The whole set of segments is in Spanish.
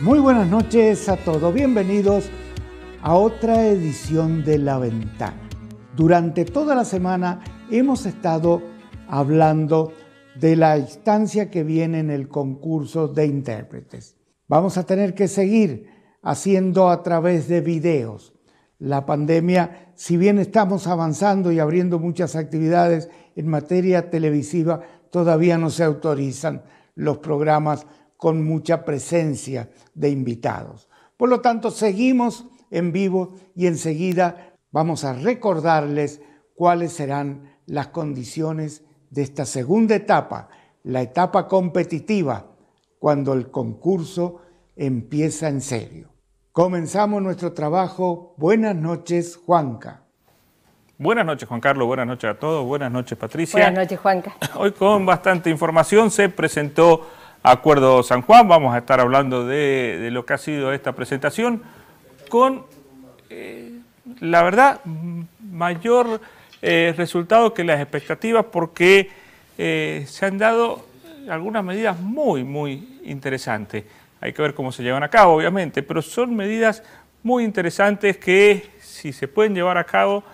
Muy buenas noches a todos, bienvenidos a otra edición de La Ventana. Durante toda la semana hemos estado hablando de la instancia que viene en el concurso de intérpretes. Vamos a tener que seguir haciendo a través de videos. La pandemia, si bien estamos avanzando y abriendo muchas actividades en materia televisiva, todavía no se autorizan los programas con mucha presencia de invitados. Por lo tanto, seguimos en vivo y enseguida vamos a recordarles cuáles serán las condiciones de esta segunda etapa, la etapa competitiva, cuando el concurso empieza en serio. Comenzamos nuestro trabajo. Buenas noches, Juanca. Buenas noches, Juan Carlos. Buenas noches a todos. Buenas noches, Patricia. Buenas noches, Juanca. Hoy con bastante información se presentó Acuerdo San Juan. Vamos a estar hablando de, lo que ha sido esta presentación con, eh, la verdad, mayor eh, resultado que las expectativas porque eh, se han dado algunas medidas muy, muy interesantes. Hay que ver cómo se llevan a cabo, obviamente, pero son medidas muy interesantes que, si se pueden llevar a cabo,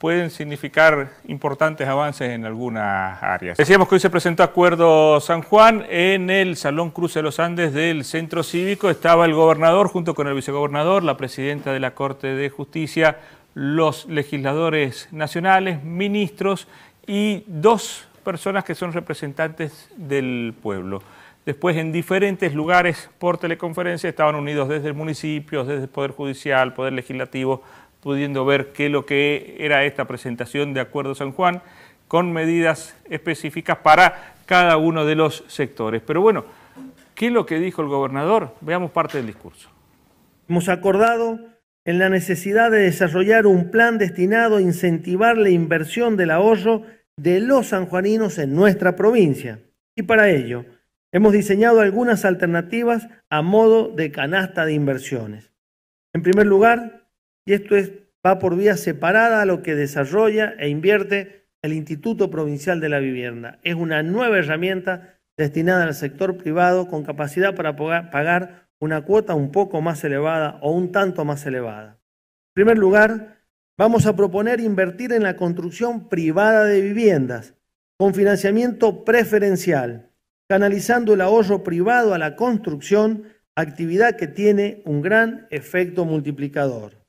pueden significar importantes avances en algunas áreas. Decíamos que hoy se presentó Acuerdo San Juan en el Salón Cruz de los Andes del Centro Cívico. Estaba el gobernador junto con el vicegobernador, la presidenta de la Corte de Justicia, los legisladores nacionales, ministros y dos personas que son representantes del pueblo. Después en diferentes lugares por teleconferencia estaban unidos desde municipios, desde el Poder Judicial, Poder Legislativo, pudiendo ver qué es lo que era esta presentación de Acuerdo San Juan, con medidas específicas para cada uno de los sectores. Pero bueno, ¿qué es lo que dijo el gobernador? Veamos parte del discurso. Hemos acordado en la necesidad de desarrollar un plan destinado a incentivar la inversión del ahorro de los sanjuaninos en nuestra provincia. Y para ello, hemos diseñado algunas alternativas a modo de canasta de inversiones. En primer lugar, y esto va por vía separada a lo que desarrolla e invierte el Instituto Provincial de la Vivienda. Es una nueva herramienta destinada al sector privado con capacidad para pagar una cuota un poco más elevada o un tanto más elevada. En primer lugar, vamos a proponer invertir en la construcción privada de viviendas con financiamiento preferencial, canalizando el ahorro privado a la construcción, actividad que tiene un gran efecto multiplicador.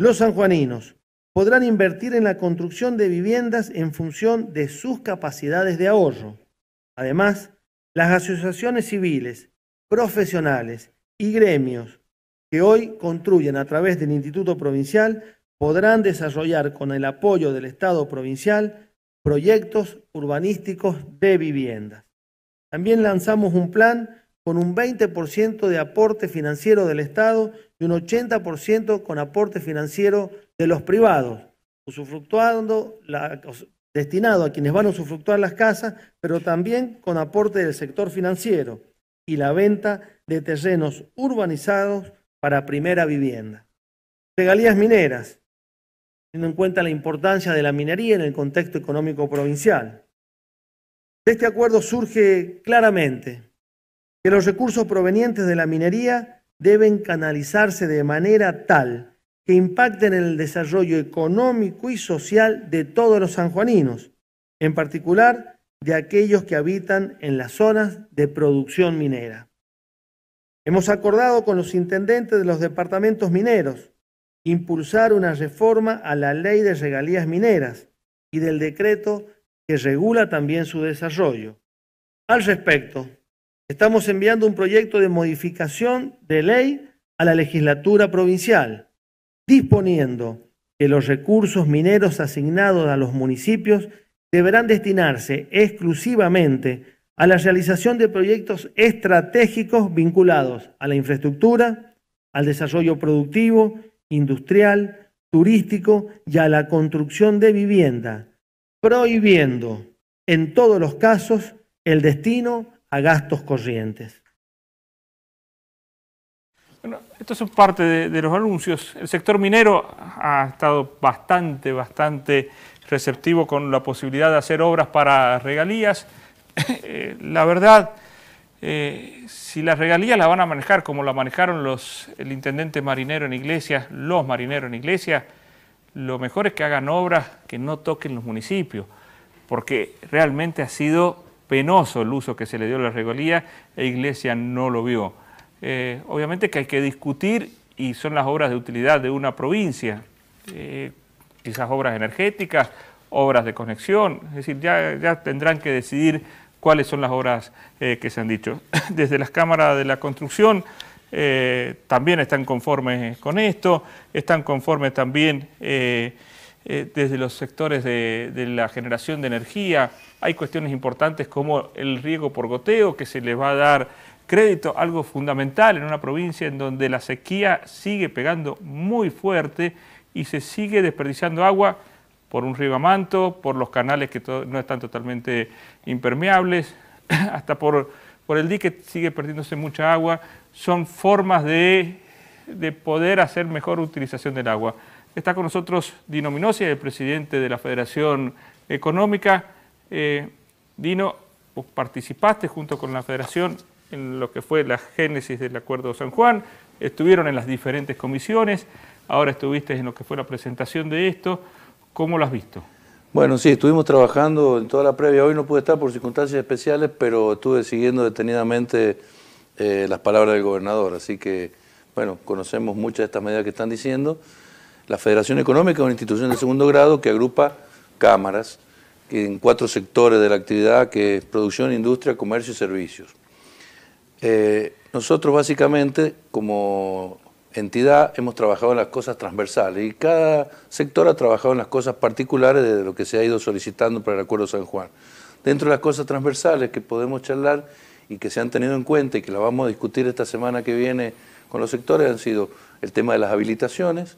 Los sanjuaninos podrán invertir en la construcción de viviendas en función de sus capacidades de ahorro. Además, las asociaciones civiles, profesionales y gremios que hoy construyen a través del Instituto Provincial podrán desarrollar con el apoyo del Estado Provincial proyectos urbanísticos de viviendas. También lanzamos un plan con un 20% de aporte financiero del Estado y un 80% con aporte financiero de los privados, usufructuando destinado a quienes van a usufructuar las casas, pero también con aporte del sector financiero y la venta de terrenos urbanizados para primera vivienda. Regalías mineras, teniendo en cuenta la importancia de la minería en el contexto económico provincial. De este acuerdo surge claramente que los recursos provenientes de la minería deben canalizarse de manera tal que impacten en el desarrollo económico y social de todos los sanjuaninos, en particular de aquellos que habitan en las zonas de producción minera. Hemos acordado con los intendentes de los departamentos mineros impulsar una reforma a la ley de regalías mineras y del decreto que regula también su desarrollo. Al respecto, Estamos enviando un proyecto de modificación de ley a la legislatura provincial, disponiendo que los recursos mineros asignados a los municipios deberán destinarse exclusivamente a la realización de proyectos estratégicos vinculados a la infraestructura, al desarrollo productivo, industrial, turístico y a la construcción de vivienda, prohibiendo en todos los casos el destino a gastos corrientes. Bueno, esto son parte de, los anuncios. El sector minero ha estado bastante, bastante receptivo con la posibilidad de hacer obras para regalías. Eh, la verdad, eh, si las regalías las van a manejar como la manejaron los, el intendente marinero en Iglesias, los marineros en Iglesias, lo mejor es que hagan obras que no toquen los municipios, porque realmente ha sido penoso el uso que se le dio a la regalía, e iglesia no lo vio. Eh, obviamente que hay que discutir y son las obras de utilidad de una provincia, eh, quizás obras energéticas, obras de conexión, es decir, ya, tendrán que decidir cuáles son las obras eh, que se han dicho. Desde las cámaras de la construcción también están conformes con esto, están conformes también eh, desde los sectores de, la generación de energía, hay cuestiones importantes como el riego por goteo que se les va a dar crédito, algo fundamental en una provincia en donde la sequía sigue pegando muy fuerte y se sigue desperdiciando agua por un amanto, por los canales que no están totalmente impermeables, hasta por, el dique sigue perdiéndose mucha agua, son formas de poder hacer mejor utilización del agua. Está con nosotros Dino Minosi, el presidente de la Federación Económica. Eh, Dino, vos participaste junto con la Federación en lo que fue la génesis del Acuerdo San Juan, estuvieron en las diferentes comisiones, ahora estuviste en lo que fue la presentación de esto. ¿Cómo lo has visto? Bueno, sí, estuvimos trabajando en toda la previa. Hoy no pude estar por circunstancias especiales, pero estuve siguiendo detenidamente eh, las palabras del gobernador. Así que, bueno, conocemos muchas de estas medidas que están diciendo la Federación Económica es una institución de segundo grado que agrupa cámaras en cuatro sectores de la actividad, que es producción, industria, comercio y servicios. Eh, nosotros básicamente, como entidad, hemos trabajado en las cosas transversales y cada sector ha trabajado en las cosas particulares de lo que se ha ido solicitando para el Acuerdo San Juan. Dentro de las cosas transversales que podemos charlar y que se han tenido en cuenta y que la vamos a discutir esta semana que viene con los sectores han sido el tema de las habilitaciones,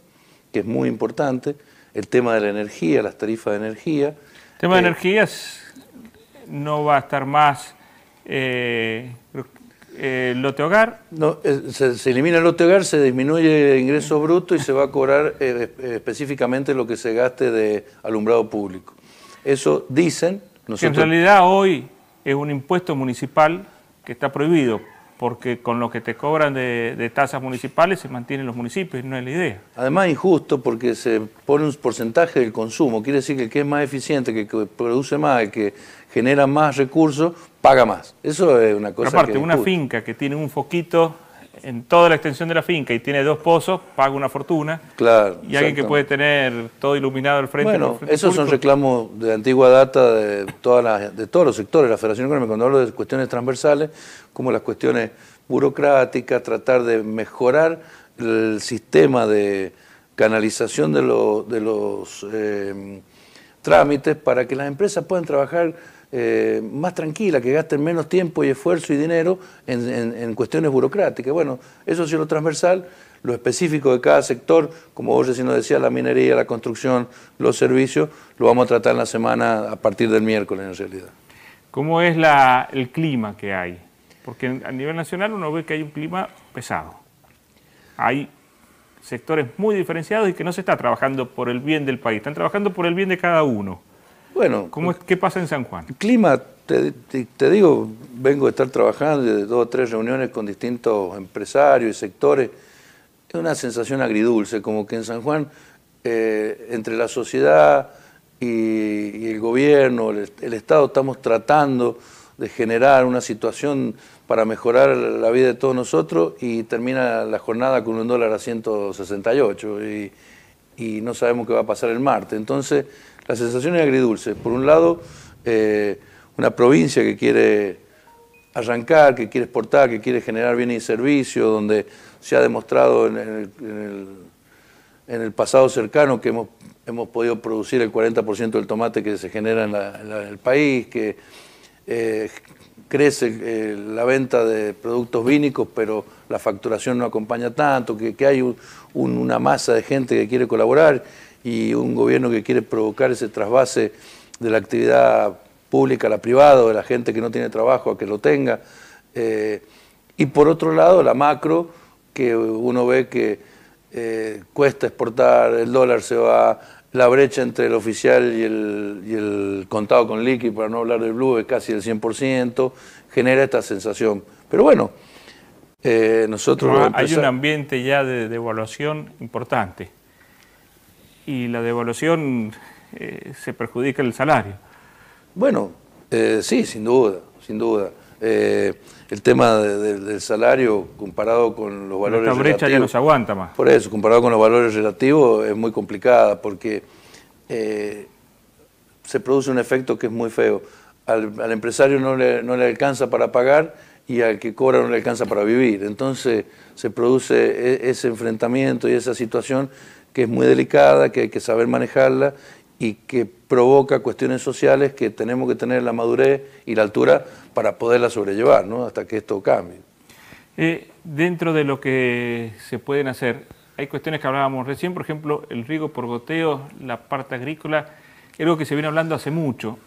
que es muy importante, el tema de la energía, las tarifas de energía. El tema de eh, energías no va a estar más eh, eh, el lote hogar. No, se, elimina el lote hogar, se disminuye el ingreso bruto y se va a cobrar específicamente lo que se gaste de alumbrado público. Eso dicen... Que en realidad hoy es un impuesto municipal que está prohibido porque con lo que te cobran de, tasas municipales se mantienen los municipios, no es la idea. Además injusto porque se pone un porcentaje del consumo, quiere decir que el que es más eficiente, que, produce más, que genera más recursos, paga más. Eso es una cosa aparte, una finca que tiene un foquito en toda la extensión de la finca y tiene dos pozos, paga una fortuna. Claro. Y alguien que puede tener todo iluminado al frente. Bueno, esos son reclamos de antigua data de, todas las, de todos los sectores de la Federación Económica. Cuando hablo de cuestiones transversales, como las cuestiones burocráticas, tratar de mejorar el sistema de canalización de, de los eh, trámites para que las empresas puedan trabajar eh, más tranquila, que gasten menos tiempo y esfuerzo y dinero en, cuestiones burocráticas. Bueno, eso sí lo transversal, lo específico de cada sector, como vos recién nos decías, la minería, la construcción, los servicios, lo vamos a tratar en la semana a partir del miércoles en realidad. ¿Cómo es el clima que hay? Porque a nivel nacional uno ve que hay un clima pesado. Hay sectores muy diferenciados y que no se está trabajando por el bien del país, están trabajando por el bien de cada uno. Bueno. ¿Cómo, ¿Qué pasa en San Juan? El Clima, te, digo, vengo de estar trabajando de dos o tres reuniones con distintos empresarios y sectores. Es una sensación agridulce, como que en San Juan, eh, entre la sociedad y, el gobierno, el, Estado, estamos tratando de generar una situación para mejorar la vida de todos nosotros y termina la jornada con un dólar a 168. Y, y no sabemos qué va a pasar el martes. Entonces, la sensación es agridulce. Por un lado, eh, una provincia que quiere arrancar, que quiere exportar, que quiere generar bienes y servicios, donde se ha demostrado en el, pasado cercano que hemos, hemos, podido producir el 40% del tomate que se genera en, el país, que eh, crece eh, la venta de productos vínicos, pero la facturación no acompaña tanto, que, hay una masa de gente que quiere colaborar y un gobierno que quiere provocar ese trasvase de la actividad pública a la privada, de la gente que no tiene trabajo a que lo tenga. Eh, y por otro lado, la macro, que uno ve que eh, cuesta exportar, el dólar se va, la brecha entre el oficial y el, y el contado con liqui, para no hablar del blue, es casi del 100%, genera esta sensación. Pero bueno, eh, hay un ambiente ya de devaluación importante y la devaluación eh, se perjudica el salario. Bueno, eh, sí, sin duda, sin duda. el tema del salario comparado con los valores Esta brecha relativos, ya nos aguanta más. Por eso, comparado con los valores relativos es muy complicada porque se produce un efecto que es muy feo. Al, al empresario no le, no le alcanza para pagar y al que cobra no le alcanza para vivir. Entonces se produce e-, ese enfrentamiento y esa situación que es muy delicada, que hay que saber manejarla y que provoca cuestiones sociales que tenemos que tener la madurez y la altura para poderla sobrellevar, ¿no? hasta que esto cambie. Eh, dentro de lo que se pueden hacer, hay cuestiones que hablábamos recién, por ejemplo, el riego por goteo, la parte agrícola, algo que se viene hablando hace mucho,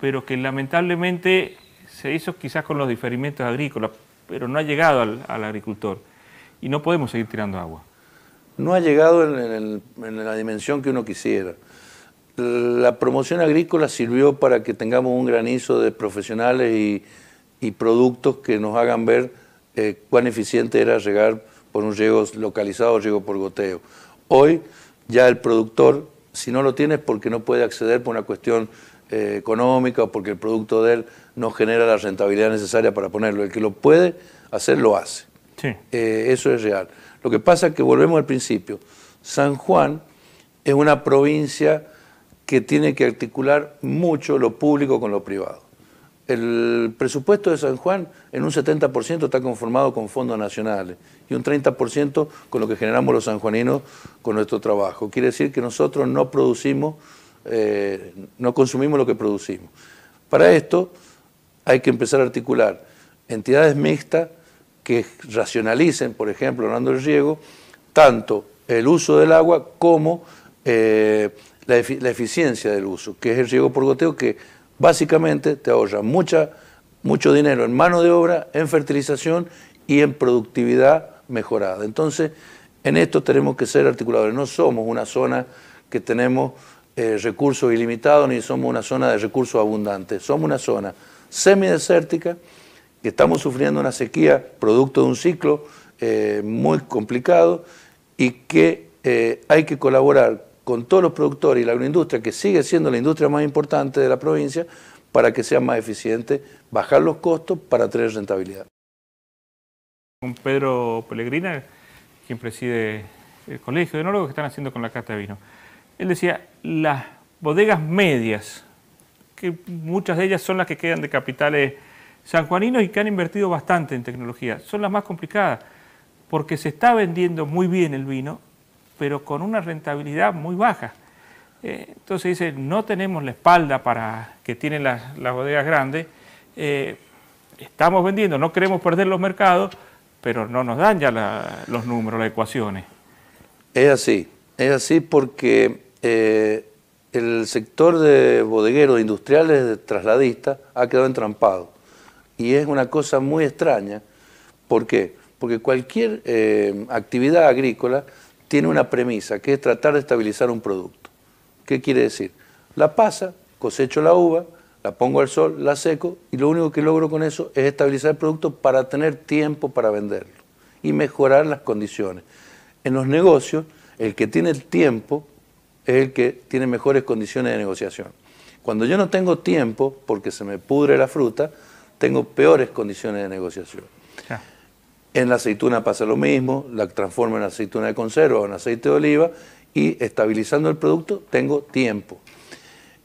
pero que lamentablemente se hizo quizás con los diferimientos agrícolas, pero no ha llegado al, agricultor y no podemos seguir tirando agua. No ha llegado en, la dimensión que uno quisiera. La promoción agrícola sirvió para que tengamos un granizo de profesionales y, productos que nos hagan ver eh, cuán eficiente era llegar por un riego localizado, riego por goteo. Hoy ya el productor, si no lo tiene es porque no puede acceder por una cuestión eh, económica o porque el producto de él no genera la rentabilidad necesaria para ponerlo. El que lo puede hacer, lo hace. Eh, eso es real. Lo que pasa es que volvemos al principio. San Juan es una provincia que tiene que articular mucho lo público con lo privado. El presupuesto de San Juan en un 70% está conformado con fondos nacionales y un 30% con lo que generamos los sanjuaninos con nuestro trabajo. Quiere decir que nosotros no producimos eh, no consumimos lo que producimos. Para esto hay que empezar a articular entidades mixtas que racionalicen, por ejemplo, hablando del riego, tanto el uso del agua como eh, la, eficiencia del uso, que es el riego por goteo, que básicamente te ahorra mucha, mucho dinero en mano de obra, en fertilización y en productividad mejorada. Entonces, en esto tenemos que ser articuladores. No somos una zona que tenemos eh, recursos ilimitados ni somos una zona de recursos abundantes. Somos una zona semidesértica que estamos sufriendo una sequía producto de un ciclo eh, muy complicado y que eh, hay que colaborar con todos los productores y la agroindustria, que sigue siendo la industria más importante de la provincia, para que sea más eficiente, bajar los costos para tener rentabilidad. Con Pedro Pellegrina, quien preside el Colegio de Enólogos, que están haciendo con la Cata de Vino. Él decía, las bodegas medias, que muchas de ellas son las que quedan de capitales sanjuaninos y que han invertido bastante en tecnología, son las más complicadas, porque se está vendiendo muy bien el vino, pero con una rentabilidad muy baja. Eh, entonces dice, no tenemos la espalda para que tienen las, bodegas grandes, eh, estamos vendiendo, no queremos perder los mercados, pero no nos dan ya los números, las ecuaciones. Es así, es así porque eh, el sector de bodegueros, de industriales, trasladistas, ha quedado entrampado. Y es una cosa muy extraña. ¿Por qué? Porque cualquier eh, actividad agrícola tiene una premisa, que es tratar de estabilizar un producto. ¿Qué quiere decir? La pasa, cosecho la uva, la pongo al sol, la seco, y lo único que logro con eso es estabilizar el producto para tener tiempo para venderlo y mejorar las condiciones. En los negocios, el que tiene el tiempo es el que tiene mejores condiciones de negociación. Cuando yo no tengo tiempo, porque se me pudre la fruta, tengo peores condiciones de negociación. En la aceituna pasa lo mismo, la transformo en aceituna de conserva o en aceite de oliva y estabilizando el producto tengo tiempo.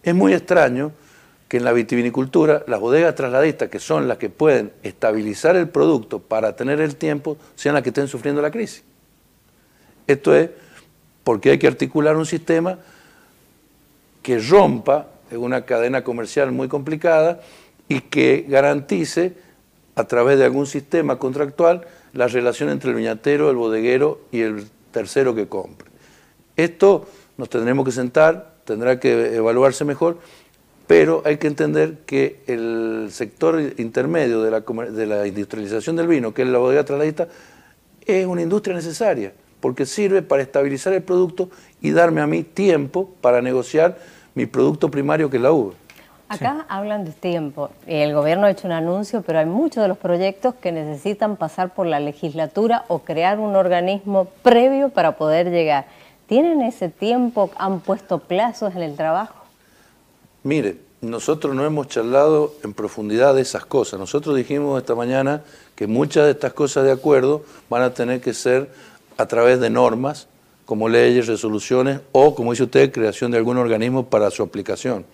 Es muy extraño que en la vitivinicultura las bodegas trasladistas, que son las que pueden estabilizar el producto para tener el tiempo, sean las que estén sufriendo la crisis. Esto es porque hay que articular un sistema que rompa una cadena comercial muy complicada y que garantice a través de algún sistema contractual la relación entre el viñatero, el bodeguero y el tercero que compre. Esto nos tendremos que sentar, tendrá que evaluarse mejor, pero hay que entender que el sector intermedio de la, industrialización del vino, que es la bodega trasladista, es una industria necesaria porque sirve para estabilizar el producto y darme a mí tiempo para negociar mi producto primario que es la u. Acá hablan de tiempo. El gobierno ha hecho un anuncio, pero hay muchos de los proyectos que necesitan pasar por la legislatura o crear un organismo previo para poder llegar. ¿Tienen ese tiempo? ¿Han puesto plazos en el trabajo? Mire, nosotros no hemos charlado en profundidad de esas cosas. Nosotros dijimos esta mañana que muchas de estas cosas de acuerdo van a tener que ser a través de normas, como leyes, resoluciones o, como dice usted, creación de algún organismo para su aplicación.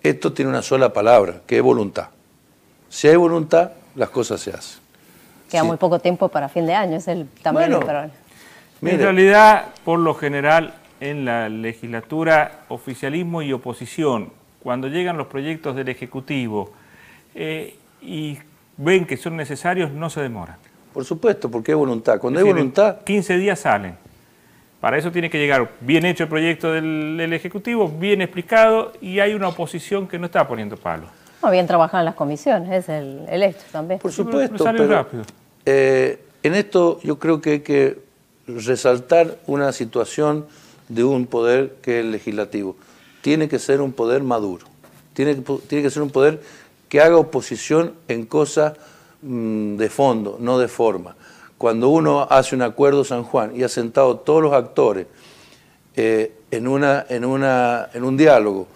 Esto tiene una sola palabra, que es voluntad. Si hay voluntad, las cosas se hacen. Queda muy poco tiempo para fin de año, es el tamaño En realidad, por lo general, en la legislatura, oficialismo y oposición, cuando llegan los proyectos del Ejecutivo eh, y ven que son necesarios, no se demoran. Por supuesto, porque hay voluntad. Cuando hay voluntad... 15 días salen. Para eso tiene que llegar bien hecho el proyecto del, Ejecutivo, bien explicado y hay una oposición que no está poniendo palo. No, bien trabajan las comisiones, es el, hecho también. Por supuesto, eh, en esto yo creo que hay que resaltar una situación de un poder que es el legislativo. Tiene que ser un poder maduro, tiene tiene que ser un poder que haga oposición en cosas Mm, de fondo, no de forma. Cuando uno hace un acuerdo San Juan y ha sentado todos los actores eh, en, una, en, una, en un diálogo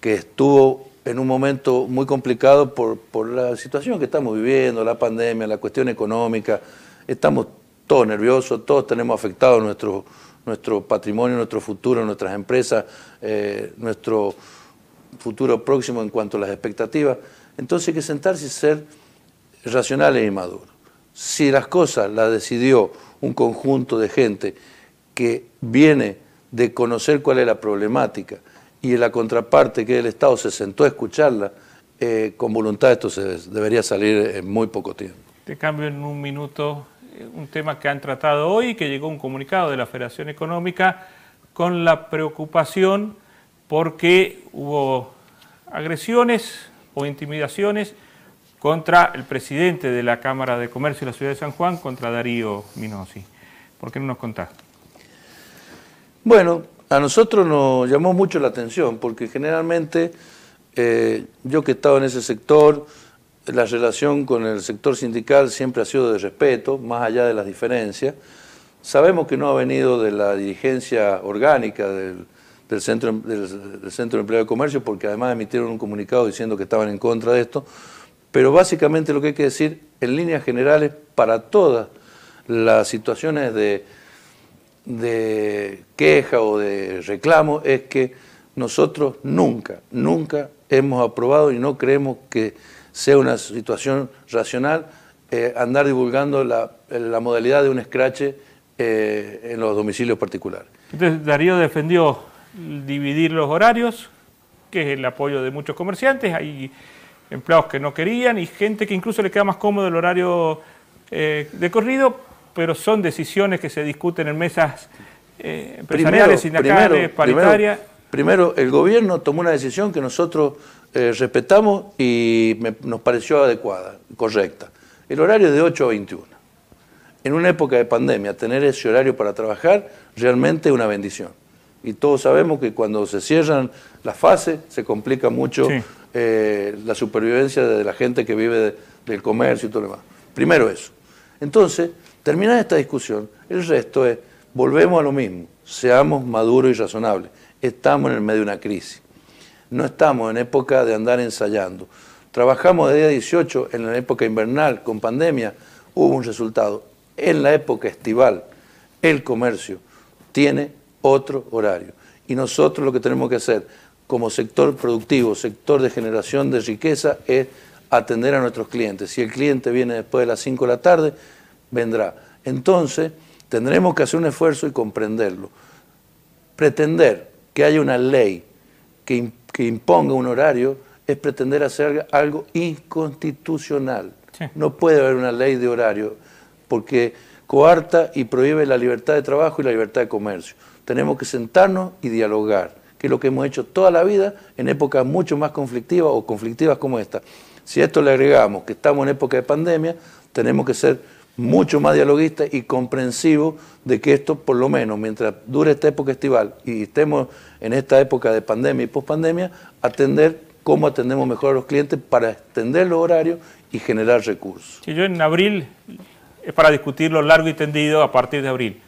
que estuvo en un momento muy complicado por, la situación que estamos viviendo, la pandemia, la cuestión económica, estamos todos nerviosos, todos tenemos afectado nuestro, nuestro patrimonio, nuestro futuro, nuestras empresas, eh, nuestro futuro próximo en cuanto a las expectativas. Entonces hay que sentarse y ser racional e inmaduro. Si las cosas las decidió un conjunto de gente que viene de conocer cuál es la problemática y la contraparte que el Estado se sentó a escucharla, eh, con voluntad esto debería salir en muy poco tiempo. Te cambio en un minuto eh, un tema que han tratado hoy, que llegó un comunicado de la Federación Económica con la preocupación porque hubo agresiones o intimidaciones contra el presidente de la Cámara de Comercio de la Ciudad de San Juan, contra Darío Minosi. ¿Por qué no nos contás? Bueno, a nosotros nos llamó mucho la atención, porque generalmente eh, yo que he estado en ese sector, la relación con el sector sindical siempre ha sido de respeto, más allá de las diferencias. Sabemos que no ha venido de la dirigencia orgánica del, Centro, del, Centro de Empleo y Comercio, porque además emitieron un comunicado diciendo que estaban en contra de esto, pero básicamente lo que hay que decir en líneas generales para todas las situaciones de, queja o de reclamo es que nosotros nunca, nunca hemos aprobado y no creemos que sea una situación racional eh, andar divulgando la, modalidad de un escrache eh, en los domicilios particulares. Entonces Darío defendió dividir los horarios, que es el apoyo de muchos comerciantes empleados que no querían y gente que incluso le queda más cómodo el horario eh, de corrido, pero son decisiones que se discuten en mesas eh, empresariales, primero, sindicales, paritarias. Primero, el gobierno tomó una decisión que nosotros eh, respetamos y nos pareció adecuada, correcta. El horario es de 8 a 21. En una época de pandemia, tener ese horario para trabajar realmente es una bendición. Y todos sabemos que cuando se cierran la fase, se complica mucho eh, la supervivencia de la gente que vive del comercio y todo lo demás. Primero eso. Entonces, terminada esta discusión, el resto es, volvemos a lo mismo, seamos maduros y razonables. Estamos en el medio de una crisis. No estamos en época de andar ensayando. Trabajamos de día 18 en la época invernal con pandemia, hubo un resultado. En la época estival, el comercio tiene otro horario. Y nosotros lo que tenemos que hacer como sector productivo, sector de generación de riqueza, es atender a nuestros clientes. Si el cliente viene después de las 5 de la tarde, vendrá. Entonces, tendremos que hacer un esfuerzo y comprenderlo. Pretender que haya una ley que, imponga un horario es pretender hacer algo inconstitucional. No puede haber una ley de horario porque coarta y prohíbe la libertad de trabajo y la libertad de comercio. Tenemos que sentarnos y dialogar que es lo que hemos hecho toda la vida en épocas mucho más conflictivas o conflictivas como esta. Si a esto le agregamos que estamos en época de pandemia, tenemos que ser mucho más dialoguistas y comprensivos de que esto, por lo menos, mientras dure esta época estival y estemos en esta época de pandemia y pospandemia, atender cómo atendemos mejor a los clientes para extender los horarios y generar recursos. yo en abril es para discutirlo largo y tendido a partir de abril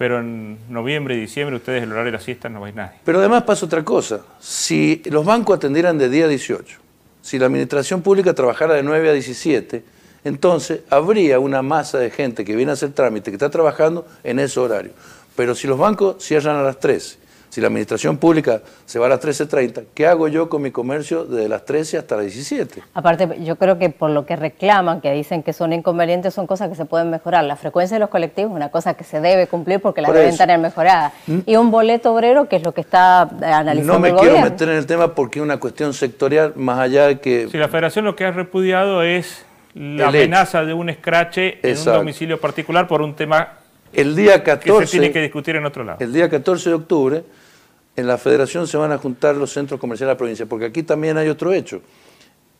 pero en noviembre y diciembre ustedes el horario de la siesta no ir nadie. Pero además pasa otra cosa, si los bancos atendieran de día 18, si la administración pública trabajara de 9 a 17, entonces habría una masa de gente que viene a hacer trámite, que está trabajando en ese horario. Pero si los bancos cierran a las 13, si la administración pública se va a las 13.30, ¿qué hago yo con mi comercio desde las 13 hasta las 17? Aparte, yo creo que por lo que reclaman, que dicen que son inconvenientes, son cosas que se pueden mejorar. La frecuencia de los colectivos es una cosa que se debe cumplir porque la deben tener mejorada. ¿Mm? Y un boleto obrero, que es lo que está eh, analizando. No me quiero meter en el tema porque es una cuestión sectorial más allá de que... Si la federación lo que ha repudiado es la amenaza de un escrache en un domicilio particular por un tema el día 14, que se tiene que discutir en otro lado. El día 14 de octubre en la federación se van a juntar los centros comerciales de la provincia, porque aquí también hay otro hecho.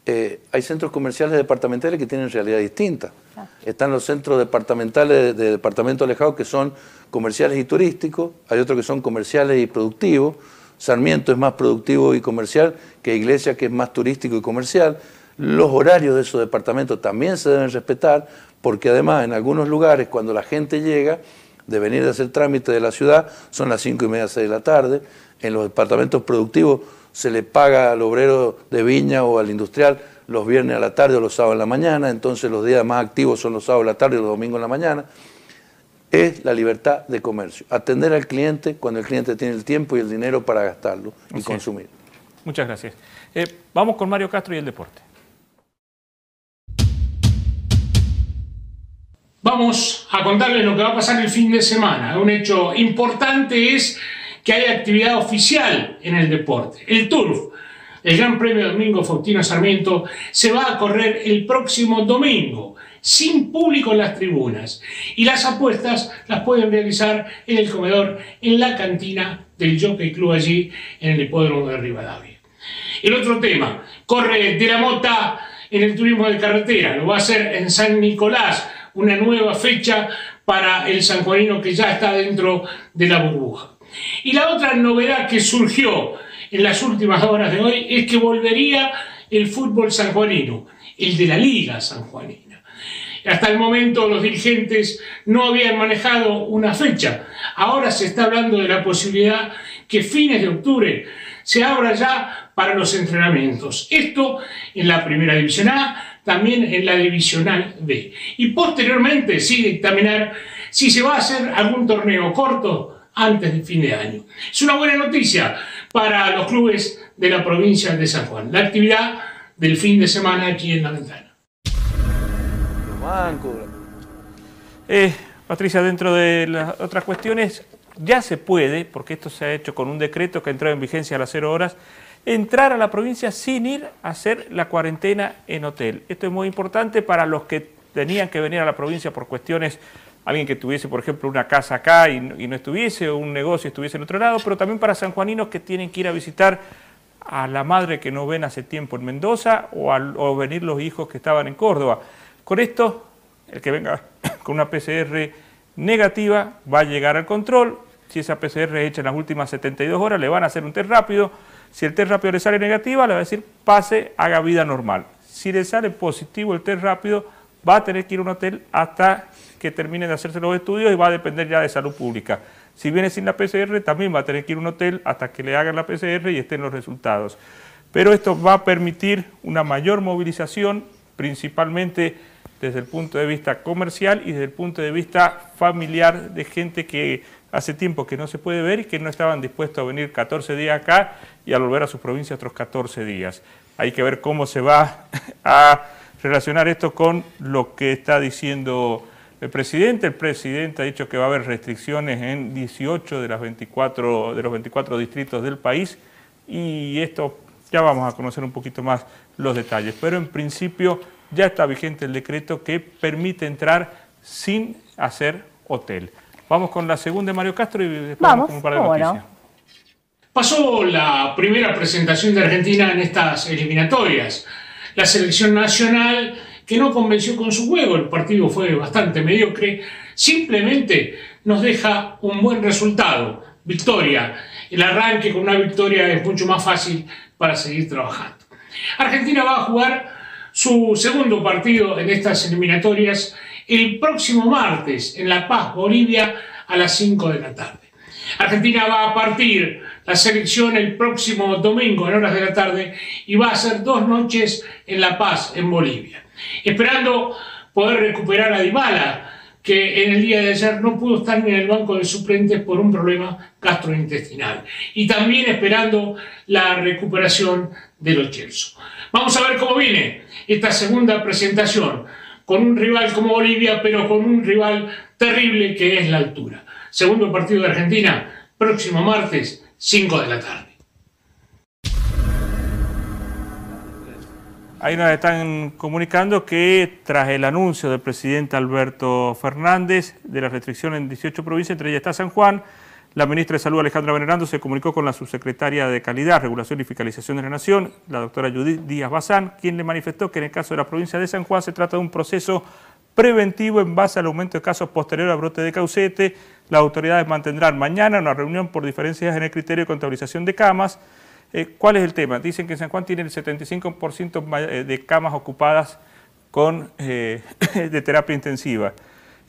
Eh, hay centros comerciales departamentales que tienen realidad distinta. Están los centros departamentales de, departamentos departamento alejado que son comerciales y turísticos, hay otros que son comerciales y productivos. Sarmiento es más productivo y comercial que Iglesia, que es más turístico y comercial. Los horarios de esos departamentos también se deben respetar, porque además en algunos lugares cuando la gente llega, de venir a hacer trámite de la ciudad, son las 5 y media, 6 de la tarde. En los departamentos productivos se le paga al obrero de viña o al industrial los viernes a la tarde o los sábados en la mañana, entonces los días más activos son los sábados a la tarde o los domingos en la mañana. Es la libertad de comercio, atender al cliente cuando el cliente tiene el tiempo y el dinero para gastarlo y consumir. Muchas gracias. Eh, vamos con Mario Castro y el deporte. vamos a contarles lo que va a pasar el fin de semana. Un hecho importante es que hay actividad oficial en el deporte. El TURF, el Gran Premio Domingo Faustino Sarmiento, se va a correr el próximo domingo, sin público en las tribunas. Y las apuestas las pueden realizar en el comedor, en la cantina del Jockey Club allí, en el hipódromo de Rivadavia. El otro tema, corre de la mota en el turismo de carretera, lo va a hacer en San Nicolás, una nueva fecha para el sanjuanino que ya está dentro de la burbuja. Y la otra novedad que surgió en las últimas horas de hoy es que volvería el fútbol sanjuanino, el de la Liga Sanjuanina. Hasta el momento los dirigentes no habían manejado una fecha. Ahora se está hablando de la posibilidad que fines de octubre se abra ya para los entrenamientos. Esto en la Primera División A, también en la divisional B. Y posteriormente sí dictaminar si se va a hacer algún torneo corto antes del fin de año. Es una buena noticia para los clubes de la provincia de San Juan. La actividad del fin de semana aquí en la ventana. Eh, Patricia, dentro de las otras cuestiones, ya se puede, porque esto se ha hecho con un decreto que entrado en vigencia a las 0 horas, entrar a la provincia sin ir a hacer la cuarentena en hotel. Esto es muy importante para los que tenían que venir a la provincia por cuestiones, alguien que tuviese, por ejemplo, una casa acá y, no estuviese, o un negocio y estuviese en otro lado, pero también para sanjuaninos que tienen que ir a visitar a la madre que no ven hace tiempo en Mendoza o, o venir los hijos que estaban en Córdoba. Con esto, el que venga con una PCR negativa va a llegar al control. Si esa PCR es hecha en las últimas 72 horas, le van a hacer un test rápido si el test rápido le sale negativa, le va a decir pase, haga vida normal. Si le sale positivo el test rápido, va a tener que ir a un hotel hasta que termine de hacerse los estudios y va a depender ya de salud pública. Si viene sin la PCR, también va a tener que ir a un hotel hasta que le hagan la PCR y estén los resultados. Pero esto va a permitir una mayor movilización, principalmente desde el punto de vista comercial y desde el punto de vista familiar de gente que hace tiempo que no se puede ver y que no estaban dispuestos a venir 14 días acá y a volver a su provincia otros 14 días. Hay que ver cómo se va a relacionar esto con lo que está diciendo el presidente. El presidente ha dicho que va a haber restricciones en 18 de, las 24, de los 24 distritos del país y esto ya vamos a conocer un poquito más los detalles. Pero en principio ya está vigente el decreto que permite entrar sin hacer hotel. Vamos con la segunda Mario Castro y después vamos, con un Pasó la primera presentación de Argentina en estas eliminatorias. La selección nacional que no convenció con su juego, el partido fue bastante mediocre, simplemente nos deja un buen resultado, victoria. El arranque con una victoria es mucho más fácil para seguir trabajando. Argentina va a jugar su segundo partido en estas eliminatorias el próximo martes en La Paz, Bolivia, a las 5 de la tarde. Argentina va a partir la selección el próximo domingo en horas de la tarde y va a ser dos noches en La Paz, en Bolivia, esperando poder recuperar a Dybala, que en el día de ayer no pudo estar ni en el banco de suplentes por un problema gastrointestinal, y también esperando la recuperación de los Chelsea. Vamos a ver cómo viene esta segunda presentación con un rival como Bolivia, pero con un rival terrible que es la altura. Segundo partido de Argentina, próximo martes, 5 de la tarde. Ahí nos están comunicando que tras el anuncio del presidente Alberto Fernández de la restricción en 18 provincias, entre ellas está San Juan, la ministra de Salud, Alejandra Venerando, se comunicó con la subsecretaria de Calidad, Regulación y Fiscalización de la Nación, la doctora Judith Díaz Bazán, quien le manifestó que en el caso de la provincia de San Juan se trata de un proceso preventivo en base al aumento de casos posterior al brote de caucete. Las autoridades mantendrán mañana una reunión por diferencias en el criterio de contabilización de camas. Eh, ¿Cuál es el tema? Dicen que San Juan tiene el 75% eh, de camas ocupadas con, eh, de terapia intensiva.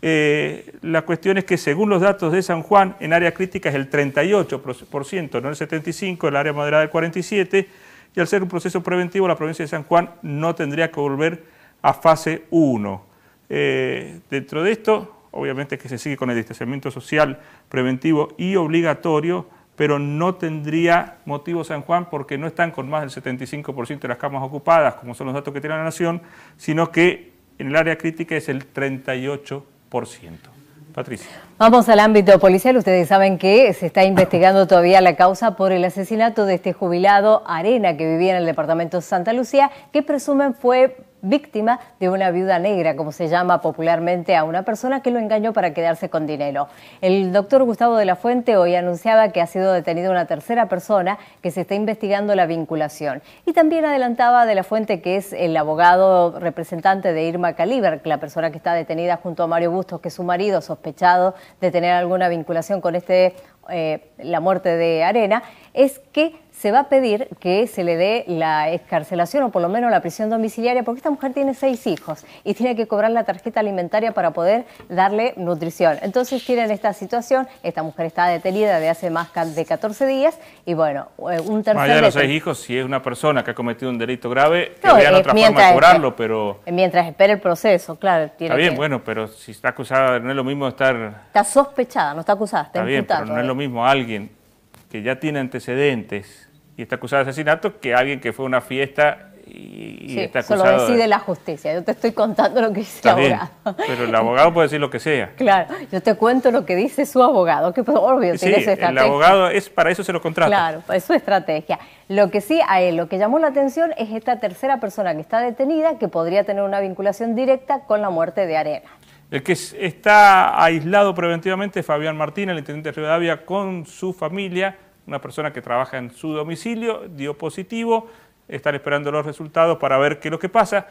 Eh, la cuestión es que según los datos de San Juan, en área crítica es el 38%, no el 75%, el área moderada el 47%, y al ser un proceso preventivo la provincia de San Juan no tendría que volver a fase 1. Eh, dentro de esto, obviamente que se sigue con el distanciamiento social preventivo y obligatorio, pero no tendría motivo San Juan porque no están con más del 75% de las camas ocupadas, como son los datos que tiene la Nación, sino que en el área crítica es el 38%. Patricia. Vamos al ámbito policial. Ustedes saben que se está investigando todavía la causa por el asesinato de este jubilado Arena que vivía en el departamento Santa Lucía, que presumen fue víctima de una viuda negra, como se llama popularmente a una persona que lo engañó para quedarse con dinero. El doctor Gustavo de la Fuente hoy anunciaba que ha sido detenida una tercera persona que se está investigando la vinculación. Y también adelantaba de la Fuente que es el abogado representante de Irma Caliber, la persona que está detenida junto a Mario Bustos, que es su marido sospechado de tener alguna vinculación con este eh, la muerte de Arena, es que se va a pedir que se le dé la excarcelación o por lo menos la prisión domiciliaria, porque esta mujer tiene seis hijos y tiene que cobrar la tarjeta alimentaria para poder darle nutrición. Entonces tienen esta situación, esta mujer está detenida de hace más de 14 días y bueno, eh, un tercer... de los seis hijos, si es una persona que ha cometido un delito grave, que vean eh, otra forma de cobrarlo, pero... Eh, mientras espera el proceso, claro. Tiene está bien, bueno, pero si está acusada, no es lo mismo estar... Está sospechada, no está acusada, está, Bien, pero no es lo mismo alguien que ya tiene antecedentes y está acusado de asesinato que alguien que fue a una fiesta y, está acusado. Eso lo decide la justicia. Yo te estoy contando lo que dice el abogado. Pero el abogado puede decir lo que sea. Claro, yo te cuento lo que dice su abogado, que pues, obvio tiene esa estrategia. El abogado es para eso se lo contrata. Claro, es su estrategia. Lo que sí a él, lo que llamó la atención es esta tercera persona que está detenida que podría tener una vinculación directa con la muerte de Arena. El que está aislado preventivamente es Fabián Martín, el intendente de Rivadavia, con su familia una persona que trabaja en su domicilio dio positivo, están esperando los resultados para ver qué es lo que pasa.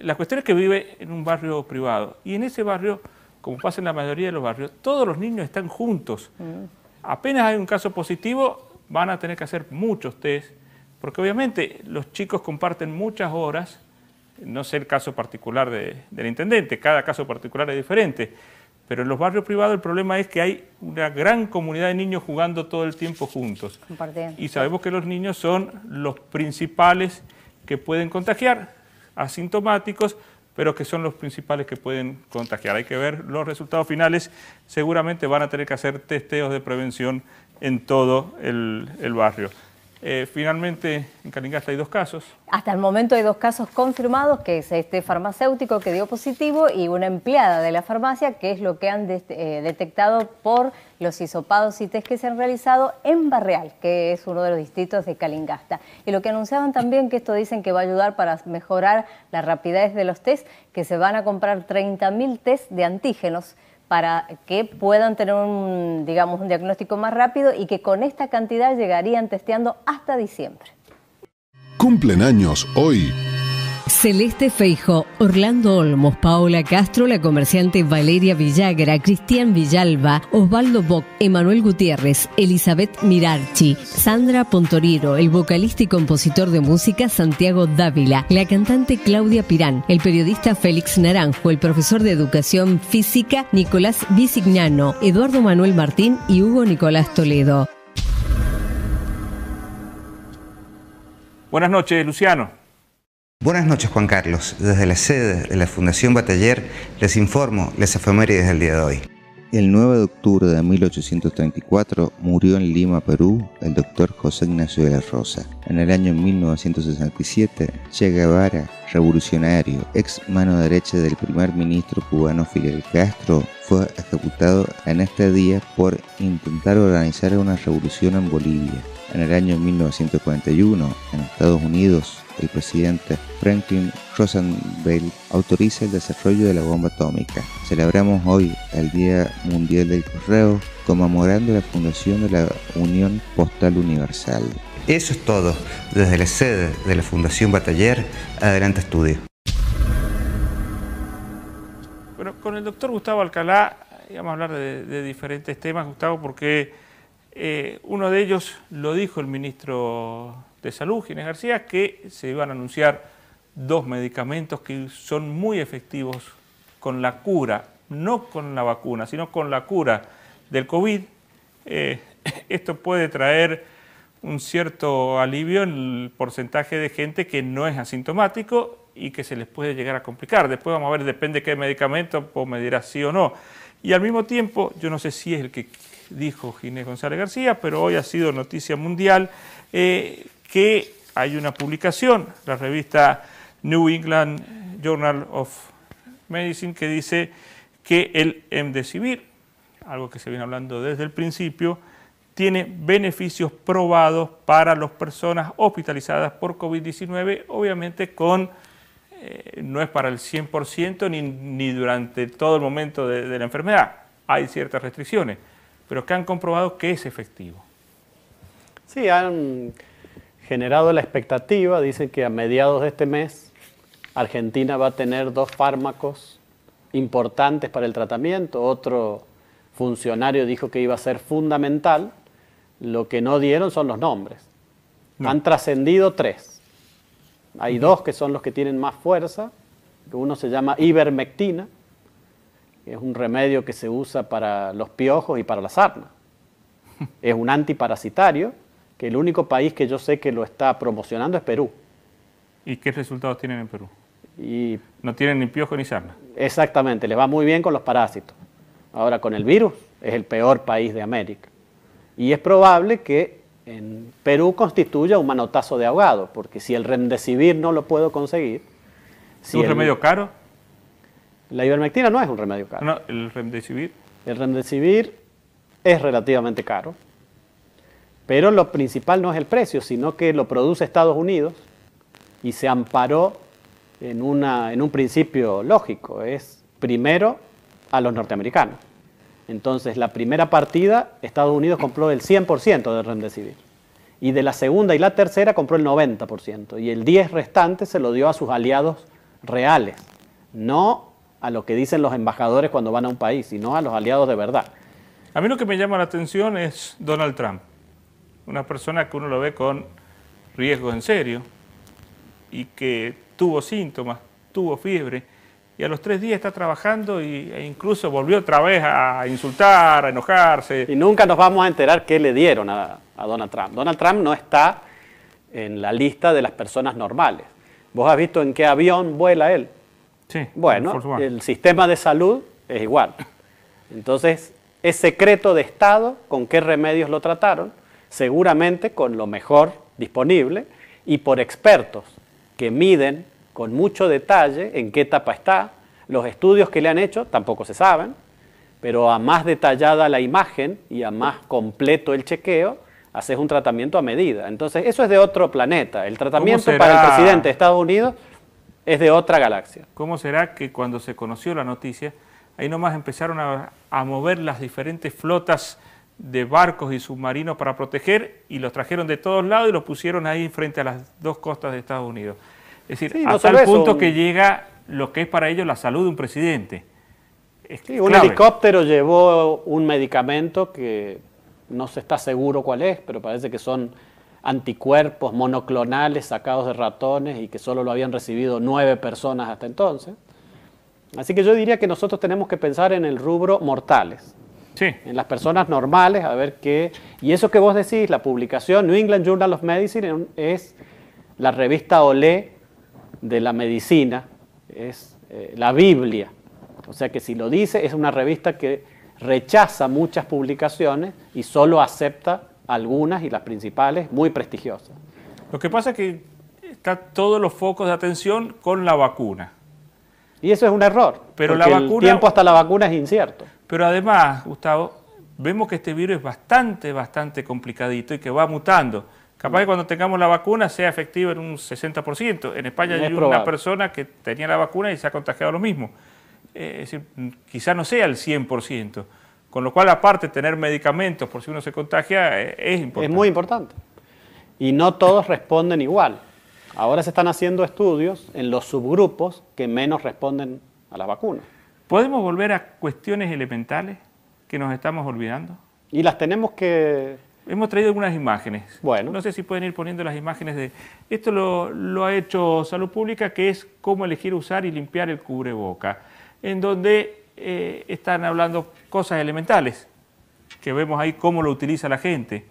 La cuestión es que vive en un barrio privado y en ese barrio, como pasa en la mayoría de los barrios, todos los niños están juntos. Mm. Apenas hay un caso positivo, van a tener que hacer muchos test, porque obviamente los chicos comparten muchas horas, no sé el caso particular del intendente, cada caso particular es diferente pero en los barrios privados el problema es que hay una gran comunidad de niños jugando todo el tiempo juntos. Y sabemos que los niños son los principales que pueden contagiar, asintomáticos, pero que son los principales que pueden contagiar. Hay que ver los resultados finales. Seguramente van a tener que hacer testeos de prevención en todo el, el barrio. Eh, finalmente, en Calingasta hay dos casos. Hasta el momento hay dos casos confirmados, que es este farmacéutico que dio positivo y una empleada de la farmacia, que es lo que han eh, detectado por los hisopados y test que se han realizado en Barreal, que es uno de los distritos de Calingasta. Y lo que anunciaban también, que esto dicen que va a ayudar para mejorar la rapidez de los test, que se van a comprar 30.000 test de antígenos para que puedan tener un, digamos, un diagnóstico más rápido y que con esta cantidad llegarían testeando hasta diciembre. Cumplen años hoy Celeste Feijo, Orlando Olmos, Paola Castro, la comerciante Valeria Villagra, Cristian Villalba, Osvaldo Boc, Emanuel Gutiérrez, Elizabeth Mirarchi, Sandra Pontoriro, el vocalista y compositor de música Santiago Dávila, la cantante Claudia Pirán, el periodista Félix Naranjo, el profesor de educación física Nicolás Visignano, Eduardo Manuel Martín y Hugo Nicolás Toledo. Buenas noches, Luciano. Buenas noches Juan Carlos, desde la sede de la Fundación Bataller les informo las efemérides del día de hoy. El 9 de octubre de 1834 murió en Lima, Perú, el doctor José Ignacio de la Rosa. En el año 1967, Che Guevara, revolucionario, ex mano derecha del primer ministro cubano Fidel Castro, fue ejecutado en este día por intentar organizar una revolución en Bolivia. En el año 1941, en Estados Unidos, el presidente Franklin Rosenberg autoriza el desarrollo de la bomba atómica. Celebramos hoy el Día Mundial del Correo conmemorando la fundación de la Unión Postal Universal. Eso es todo. Desde la sede de la Fundación Bataller, adelante estudio. Bueno, con el doctor Gustavo Alcalá íbamos eh, a hablar de, diferentes temas, Gustavo, porque eh, uno de ellos lo dijo el ministro de Salud, Ginés García, que se iban a anunciar dos medicamentos que son muy efectivos con la cura, no con la vacuna, sino con la cura del COVID. Eh, esto puede traer un cierto alivio en el porcentaje de gente que no es asintomático y que se les puede llegar a complicar. Después vamos a ver, depende de qué medicamento, pues me dirá sí o no. Y al mismo tiempo, yo no sé si es el que dijo Ginés González García, pero hoy ha sido noticia mundial, eh, que hay una publicación, la revista New England Journal of Medicine, que dice que el Emdesivir, algo que se viene hablando desde el principio, tiene beneficios probados para las personas hospitalizadas por COVID-19, obviamente con, eh, no es para el 100% ni, durante todo el momento de, de la enfermedad, hay ciertas restricciones, pero que han comprobado que es efectivo. Sí, han generado la expectativa, dicen que a mediados de este mes Argentina va a tener dos fármacos importantes para el tratamiento, otro funcionario dijo que iba a ser fundamental, lo que no dieron son los nombres. Han trascendido tres. Hay dos que son los que tienen más fuerza, uno se llama ivermectina, es un remedio que se usa para los piojos y para la sarna. es un antiparasitario que el único país que yo sé que lo está promocionando es Perú. ¿Y qué resultados tienen en Perú? no tienen ni piojo ni sarna. Exactamente, les va muy bien con los parásitos. Ahora con el virus es el peor país de América. Y es probable que en Perú constituya un manotazo de ahogado, porque si el remdesivir no lo puedo conseguir... ¿Es un remedio caro? La ivermectina no es un remedio caro. No, el remdesivir. El remdesivir es relativamente caro. Pero lo principal no es el precio, sino que lo produce Estados Unidos y se amparó en, un principio lógico, es primero a los norteamericanos. Entonces, la primera partida, Estados Unidos compró el 100% del civil Y de la segunda y la tercera compró el 90%. Y el 10 restante se lo dio a sus aliados reales, no a lo que dicen los embajadores cuando van a un país, sino a los aliados de verdad. A mí lo que me llama la atención es Donald Trump una persona que uno lo ve con riesgo en serio y que tuvo síntomas, tuvo fiebre, y a los tres días está trabajando e incluso volvió otra vez a insultar, a enojarse. Y nunca nos vamos a enterar qué le dieron a, a Donald Trump. Donald Trump no está en la lista de las personas normales. ¿Vos has visto en qué avión vuela él? Sí. Bueno, el sistema de salud es igual. Entonces, es secreto de Estado con qué remedios lo trataron seguramente con lo mejor disponible y por expertos que miden con mucho detalle en qué etapa está. Los estudios que le han hecho tampoco se saben, pero a más detallada la imagen y a más completo el chequeo, haces un tratamiento a medida. Entonces, eso es de otro planeta. El tratamiento para el presidente de Estados Unidos es de otra galaxia. ¿Cómo será que cuando se conoció la noticia, ahí nomás empezaron a, a mover las diferentes flotas de barcos y submarinos para proteger y los trajeron de todos lados y los pusieron ahí frente a las dos costas de Estados Unidos. Es decir, hasta el punto que llega lo que es para ellos la salud de un presidente. un helicóptero llevó un medicamento que no se está seguro cuál es, pero parece que son anticuerpos monoclonales sacados de ratones y que solo lo habían recibido nueve personas hasta entonces. Así que yo diría que nosotros tenemos que pensar en el rubro mortales, en las personas normales, a ver qué. Y eso que vos decís, la publicación New England Journal of Medicine es la revista Olé de la medicina, es eh, la Biblia. O sea que si lo dice, es una revista que rechaza muchas publicaciones y solo acepta algunas y las principales muy prestigiosas. Lo que pasa es que está todos los focos de atención con la vacuna. Y eso es un error. Pero el tiempo hasta la vacuna es incierto. Pero además, Gustavo, vemos que este virus es bastante, bastante complicadito y que va mutando. Capaz que cuando tengamos la vacuna sea efectivo en un 60%. En España hay una persona que tenía la vacuna y se ha contagiado lo mismo. Eh, es decir, quizá no sea el 100%. Con lo cual, aparte, tener medicamentos por si uno se contagia eh, es importante. Es muy importante. Y no todos responden igual. Ahora se están haciendo estudios en los subgrupos que menos responden a las vacunas. ¿Podemos volver a cuestiones elementales que nos estamos olvidando? Y las tenemos que... Hemos traído algunas imágenes. Bueno. No sé si pueden ir poniendo las imágenes de... Esto lo, ha hecho Salud Pública, que es cómo elegir usar y limpiar el cubreboca, en donde eh, están hablando cosas elementales, que vemos ahí cómo lo utiliza la gente.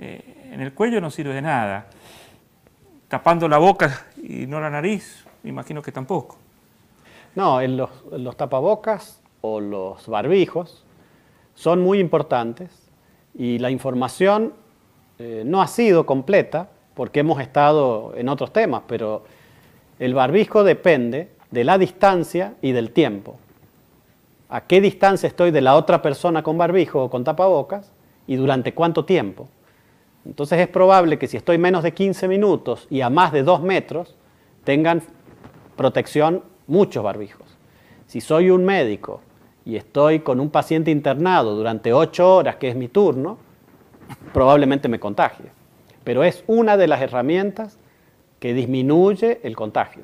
Eh, en el cuello no sirve de nada tapando la boca y no la nariz, me imagino que tampoco. No, los, tapabocas o los barbijos son muy importantes y la información eh, no ha sido completa porque hemos estado en otros temas, pero el barbijo depende de la distancia y del tiempo. ¿A qué distancia estoy de la otra persona con barbijo o con tapabocas y durante cuánto tiempo? Entonces es probable que si estoy menos de 15 minutos y a más de 2 metros, tengan protección muchos barbijos. Si soy un médico y estoy con un paciente internado durante 8 horas, que es mi turno, probablemente me contagie. Pero es una de las herramientas que disminuye el contagio.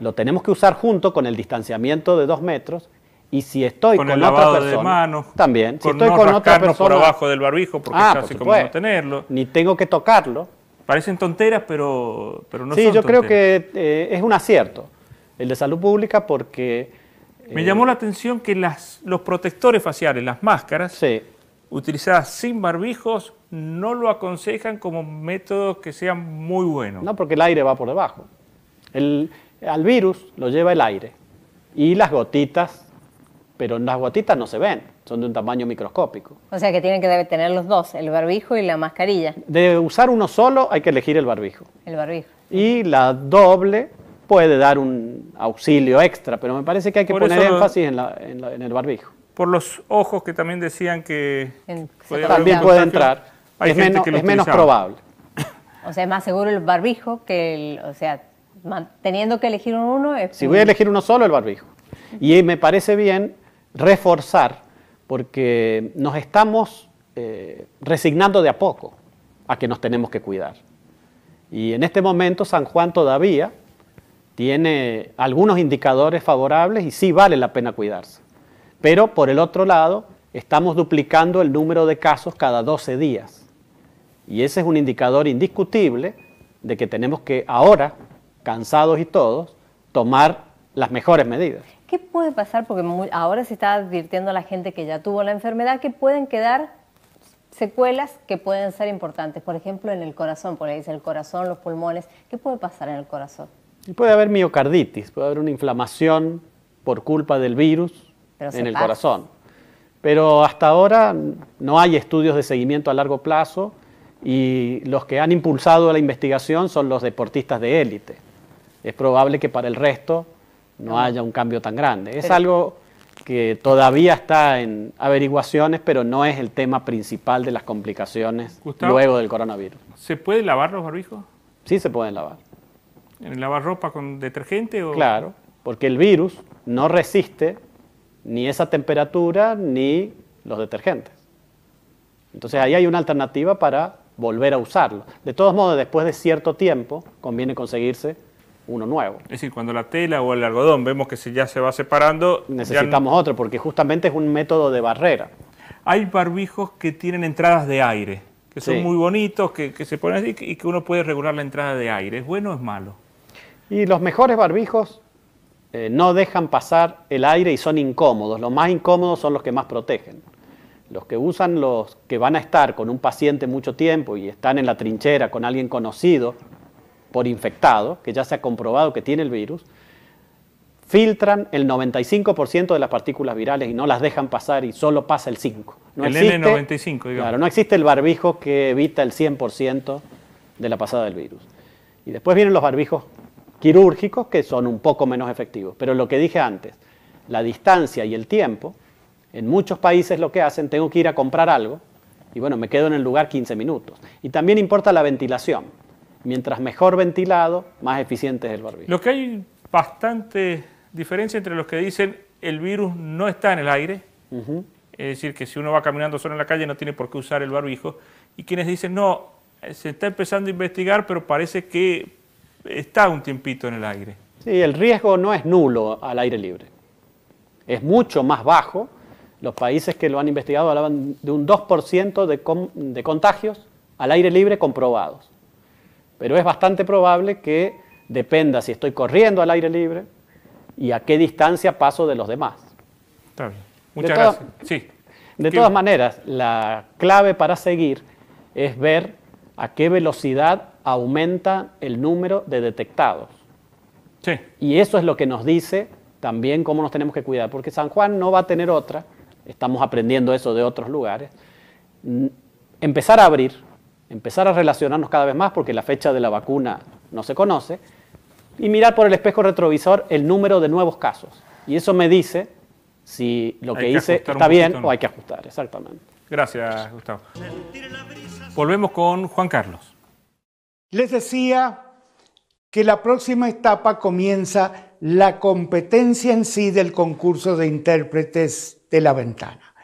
Lo tenemos que usar junto con el distanciamiento de 2 metros y si estoy con, el otra persona, de también. Si con estoy no con otra persona, por abajo del barbijo porque casi ah, como no tenerlo. Ni tengo que tocarlo. Parecen tonteras, pero, pero no son tonteras. Sí, yo creo que eh, es un acierto el de salud pública porque... Eh, Me llamó la atención que las, los protectores faciales, las máscaras, sí. utilizadas sin barbijos, no lo aconsejan como métodos que sean muy buenos. No, porque el aire va por debajo. El, al virus lo lleva el aire y las gotitas pero las gotitas no se ven, son de un tamaño microscópico. O sea que tienen que tener los dos, el barbijo y la mascarilla. De usar uno solo hay que elegir el barbijo. El barbijo. Y la doble puede dar un auxilio extra, pero me parece que hay que poner énfasis en, el barbijo. Por los ojos que también decían que también puede entrar, es, menos, probable. O sea, es más seguro el barbijo que el, o sea, teniendo que elegir uno. si voy a elegir uno solo, el barbijo. Y me parece bien reforzar porque nos estamos eh, resignando de a poco a que nos tenemos que cuidar. Y en este momento San Juan todavía tiene algunos indicadores favorables y sí vale la pena cuidarse. Pero por el otro lado, estamos duplicando el número de casos cada 12 días. Y ese es un indicador indiscutible de que tenemos que ahora, cansados y todos, tomar las mejores medidas. ¿Qué puede pasar? Porque ahora se está advirtiendo a la gente que ya tuvo la enfermedad que pueden quedar secuelas que pueden ser importantes. Por ejemplo, en el corazón, por ahí dice el corazón, los pulmones. ¿Qué puede pasar en el corazón? puede haber miocarditis, puede haber una inflamación por culpa del virus en el corazón. Pero hasta ahora no hay estudios de seguimiento a largo plazo y los que han impulsado la investigación son los deportistas de élite. Es probable que para el resto no, haya un cambio tan grande. Es algo que todavía está en averiguaciones, pero no es el tema principal de las complicaciones luego del coronavirus. ¿Se puede lavar los barbijos? Sí, se pueden lavar. ¿En lavar ropa con detergente? O... Claro, porque el virus no resiste ni esa temperatura ni los detergentes. Entonces ahí hay una alternativa para volver a usarlo. De todos modos, después de cierto tiempo, conviene conseguirse uno nuevo. Es decir, cuando la tela o el algodón vemos que si ya se va separando... Necesitamos otro, porque justamente es un método de barrera. Hay barbijos que tienen entradas de aire, que son muy bonitos, que, se ponen así y que uno puede regular la entrada de aire. ¿Es bueno o es malo? Y los mejores barbijos eh, no dejan pasar el aire y son incómodos. Los más incómodos son los que más protegen. Los que usan los que van a estar con un paciente mucho tiempo y están en la trinchera con alguien conocido, por infectado, que ya se ha comprobado que tiene el virus, filtran el 95% de las partículas virales y no las dejan pasar y solo pasa el 5%. el N95, digamos. Claro, no existe el barbijo que evita el 100% de la pasada del virus. Y después vienen los barbijos quirúrgicos, que son un poco menos efectivos. Pero lo que dije antes, la distancia y el tiempo, en muchos países lo que hacen, tengo que ir a comprar algo y bueno, me quedo en el lugar 15 minutos. Y también importa la ventilación mientras mejor ventilado, más eficiente es el barbijo. Lo que hay bastante diferencia entre los que dicen el virus no está en el aire, es decir, que si uno va caminando solo en la calle no tiene por qué usar el barbijo, y quienes dicen no, eh, se está empezando a investigar, pero parece que está un tiempito en el aire. Sí, el riesgo no es nulo al aire libre, es mucho más bajo. Los países que lo han investigado hablaban de un 2% de contagios al aire libre comprobados. Pero es bastante probable que dependa si estoy corriendo al aire libre y a qué distancia paso de los demás. Está bien. Muchas gracias. De todas maneras, la clave para seguir es ver a qué velocidad aumenta el número de detectados. Y eso es lo que nos dice también cómo nos tenemos que cuidar, porque San Juan no va a tener otra, estamos aprendiendo eso de otros lugares, empezar a abrir empezar a relacionarnos cada vez más porque la fecha de la vacuna no se conoce, y mirar por el espejo retrovisor el número de nuevos casos. Y eso me dice si lo que, hice está bien o hay que ajustar, exactamente. Gracias, Gustavo. Volvemos con Juan Carlos. Les decía que la próxima etapa comienza la competencia en sí del concurso de intérpretes de la ventana.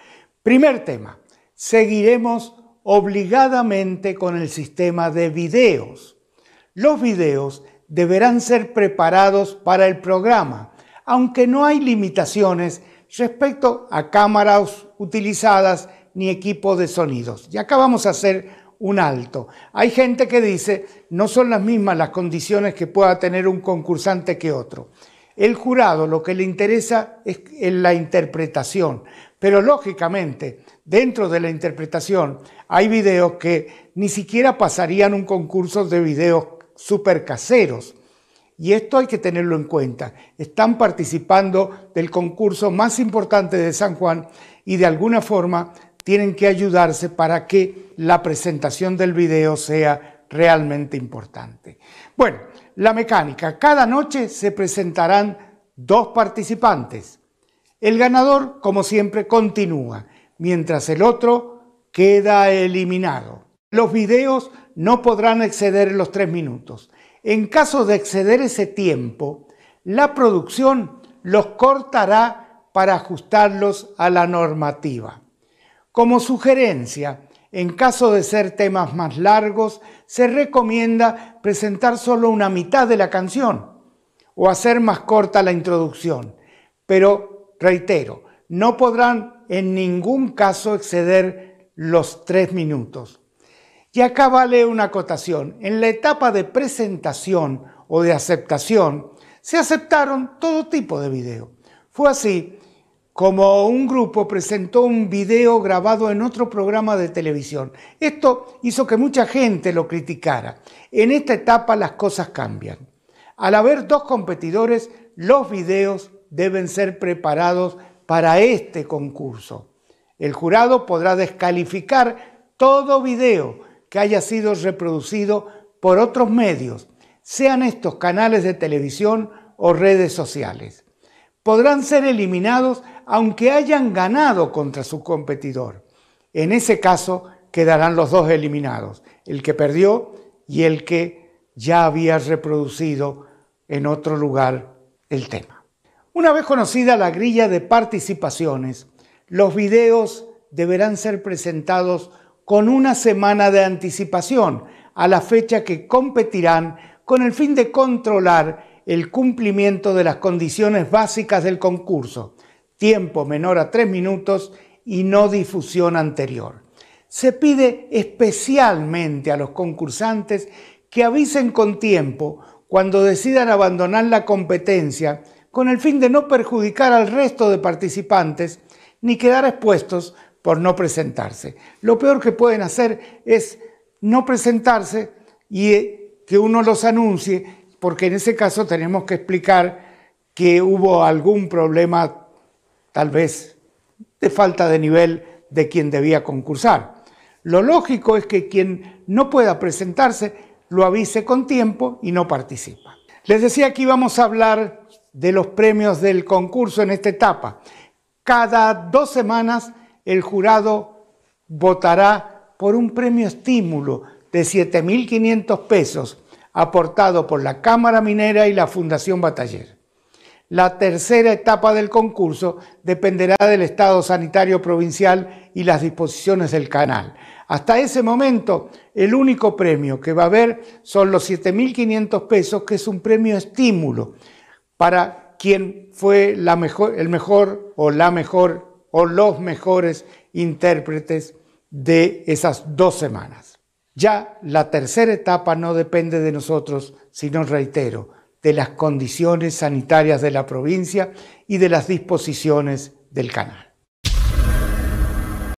Primer tema, seguiremos obligadamente con el sistema de videos. Los videos deberán ser preparados para el programa, aunque no hay limitaciones respecto a cámaras utilizadas ni equipo de sonidos. Y acá vamos a hacer un alto. Hay gente que dice, no son las mismas las condiciones que pueda tener un concursante que otro. El jurado lo que le interesa es la interpretación, pero lógicamente dentro de la interpretación hay videos que ni siquiera pasarían un concurso de videos super caseros. Y esto hay que tenerlo en cuenta. Están participando del concurso más importante de San Juan y de alguna forma tienen que ayudarse para que la presentación del video sea realmente importante. Bueno, la mecánica. Cada noche se presentarán dos participantes. El ganador, como siempre, continúa mientras el otro queda eliminado. Los videos no podrán exceder los tres minutos. En caso de exceder ese tiempo, la producción los cortará para ajustarlos a la normativa. Como sugerencia, en caso de ser temas más largos, se recomienda presentar solo una mitad de la canción o hacer más corta la introducción. Pero, reitero, no podrán en ningún caso exceder los tres minutos. Y acá vale una acotación. En la etapa de presentación o de aceptación, se aceptaron todo tipo de video. Fue así como un grupo presentó un video grabado en otro programa de televisión. Esto hizo que mucha gente lo criticara. En esta etapa las cosas cambian. Al haber dos competidores, los videos deben ser preparados para este concurso. El jurado podrá descalificar todo video que haya sido reproducido por otros medios, sean estos canales de televisión o redes sociales. Podrán ser eliminados aunque hayan ganado contra su competidor. En ese caso quedarán los dos eliminados, el que perdió y el que ya había reproducido en otro lugar el tema. Una vez conocida la grilla de participaciones, los videos deberán ser presentados con una semana de anticipación a la fecha que competirán con el fin de controlar el cumplimiento de las condiciones básicas del concurso, tiempo menor a tres minutos y no difusión anterior. Se pide especialmente a los concursantes que avisen con tiempo cuando decidan abandonar la competencia con el fin de no perjudicar al resto de participantes ni quedar expuestos por no presentarse. Lo peor que pueden hacer es no presentarse y eh, que uno los anuncie, porque en ese caso tenemos que explicar que hubo algún problema, tal vez de falta de nivel de quien debía concursar. Lo lógico es que quien no pueda presentarse lo avise con tiempo y no participa. Les decía que íbamos a hablar de los premios del concurso en esta etapa. Cada dos semanas el jurado votará por un premio estímulo de 7.500 pesos aportado por la Cámara Minera y la Fundación Bataller. La tercera etapa del concurso dependerá del estado sanitario provincial y las disposiciones del canal. Hasta ese momento, el único premio que va a haber son los 7.500 pesos, que es un premio estímulo para quien fue el mejor o la mejor o los mejores intérpretes de esas dos semanas. Ya la tercera etapa no depende de nosotros, sino, reitero, de las condiciones sanitarias de la provincia y de las disposiciones del canal.